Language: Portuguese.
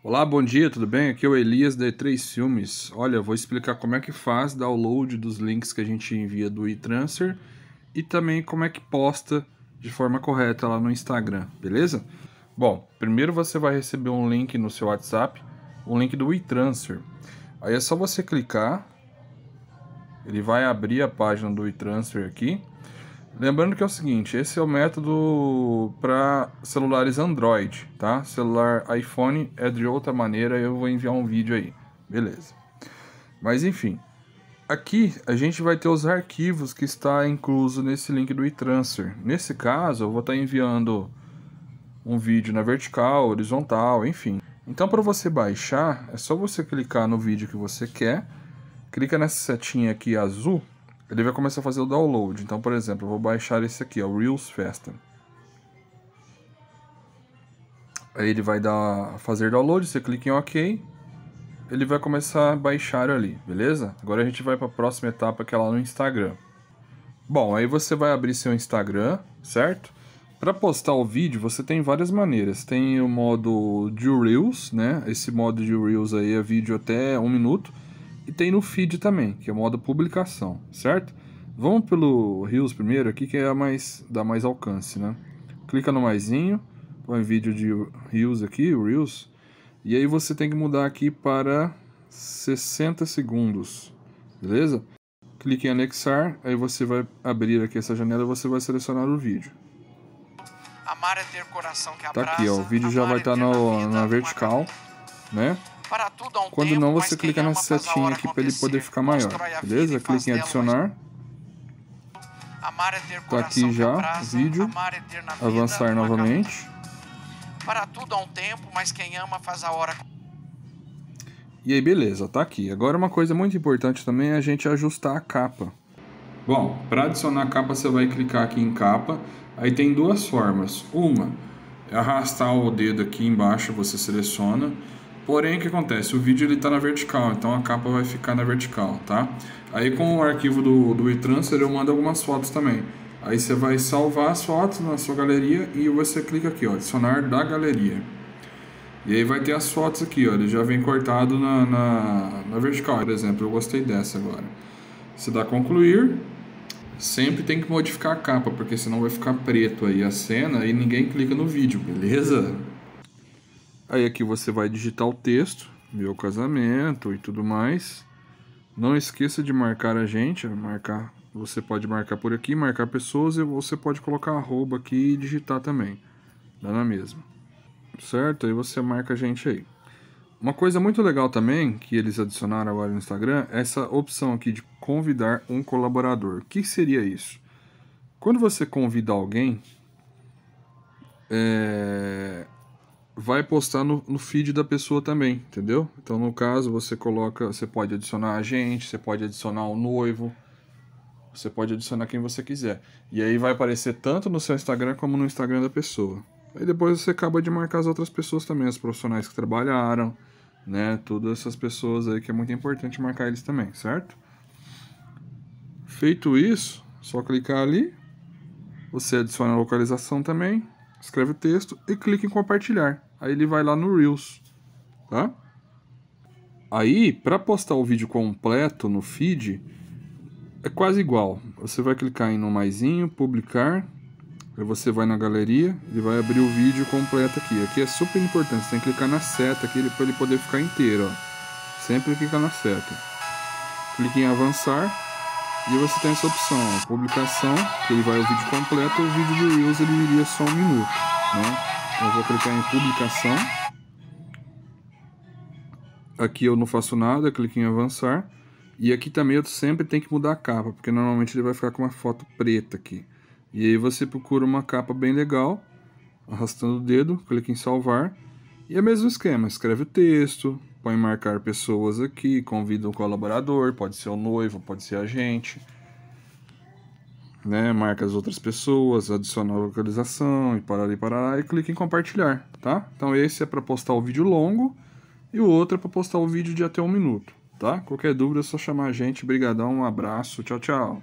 Olá, bom dia, tudo bem? Aqui é o Elias da E3 Filmes. Olha, vou explicar como é que faz download dos links que a gente envia do eTransfer e também como é que posta de forma correta lá no Instagram, beleza? Bom, primeiro você vai receber um link no seu WhatsApp, um link do eTransfer. Aí é só você clicar, ele vai abrir a página do eTransfer aqui. Lembrando que é o seguinte, esse é o método para celulares Android, tá? Celular iPhone é de outra maneira, eu vou enviar um vídeo aí. Beleza. Mas enfim, aqui a gente vai ter os arquivos que está incluso nesse link do eTransfer. Nesse caso, eu vou estar tá enviando um vídeo na vertical, horizontal, enfim. Então para você baixar, é só você clicar no vídeo que você quer, clica nessa setinha aqui azul ele vai começar a fazer o download. Então, por exemplo, eu vou baixar esse aqui, o Reels Festa. Aí ele vai dar fazer download, você clica em OK. Ele vai começar a baixar ali, beleza? Agora a gente vai para a próxima etapa que é lá no Instagram. Bom, aí você vai abrir seu Instagram, certo? Para postar o vídeo, você tem várias maneiras. Tem o modo de Reels, né? Esse modo de Reels aí é vídeo até um minuto e tem no feed também, que é o modo publicação, certo? Vamos pelo Reels primeiro aqui, que é a mais dá mais alcance, né? Clica no maisinho, põe vídeo de Reels aqui, Reels, e aí você tem que mudar aqui para 60 segundos, beleza? Clique em anexar, aí você vai abrir aqui essa janela e você vai selecionar o vídeo. Amar é ter coração que abraça, tá aqui, ó, o vídeo já é vai estar tá na vertical, né? um Quando tempo, não, você clica na setinha aqui para ele poder ficar maior, beleza? Clique em adicionar. Né? É Está aqui já, o vídeo, é avançar novamente. Para tudo há um tempo, mas quem ama faz a hora. E aí, beleza, tá aqui. Agora uma coisa muito importante também é a gente ajustar a capa. Bom, para adicionar a capa você vai clicar aqui em capa. Aí tem duas formas. Uma, é arrastar o dedo aqui embaixo, você seleciona Porém, o que acontece? O vídeo está na vertical, então a capa vai ficar na vertical, tá? Aí com o arquivo do, do e-transfer eu mando algumas fotos também. Aí você vai salvar as fotos na sua galeria e você clica aqui, ó, adicionar da galeria. E aí vai ter as fotos aqui, ó, ele já vem cortado na, na, na vertical, por exemplo, eu gostei dessa agora. Você dá concluir, sempre tem que modificar a capa, porque senão vai ficar preto aí a cena e ninguém clica no vídeo, beleza? Aí aqui você vai digitar o texto, meu casamento e tudo mais. Não esqueça de marcar a gente, é marcar, você pode marcar por aqui, marcar pessoas e você pode colocar arroba aqui e digitar também. Dá na mesma. Certo? Aí você marca a gente aí. Uma coisa muito legal também que eles adicionaram agora no Instagram é essa opção aqui de convidar um colaborador. O que seria isso? Quando você convida alguém, é, vai postar no, no feed da pessoa também, entendeu? Então, no caso, você coloca, você pode adicionar a gente, você pode adicionar o noivo, você pode adicionar quem você quiser. E aí vai aparecer tanto no seu Instagram como no Instagram da pessoa. Aí depois você acaba de marcar as outras pessoas também, os profissionais que trabalharam, né? Todas essas pessoas aí que é muito importante marcar eles também, certo? Feito isso, só clicar ali, você adiciona a localização também, escreve o texto e clique em compartilhar. Aí ele vai lá no Reels, tá? Aí, para postar o vídeo completo no feed, é quase igual. Você vai clicar em no maisinho, publicar, aí você vai na galeria e vai abrir o vídeo completo aqui. Aqui é super importante, você tem que clicar na seta aqui para ele poder ficar inteiro, ó. Sempre clica na seta. Clique em avançar. E você tem essa opção, publicação, que ele vai o vídeo completo, o vídeo do Reels ele iria só um minuto, né? Eu vou clicar em publicação. Aqui eu não faço nada, clico em avançar. E aqui também eu sempre tenho que mudar a capa, porque normalmente ele vai ficar com uma foto preta aqui. E aí você procura uma capa bem legal, arrastando o dedo, clica em salvar. E é o mesmo esquema, escreve o texto, põe marcar pessoas aqui, convida um colaborador, pode ser o noivo, pode ser a gente né, marca as outras pessoas, adiciona a localização e parar e parar e clica em compartilhar, tá? Então esse é para postar o vídeo longo e o outro é para postar o vídeo de até um minuto, tá? Qualquer dúvida é só chamar a gente, brigadão, um abraço, tchau, tchau.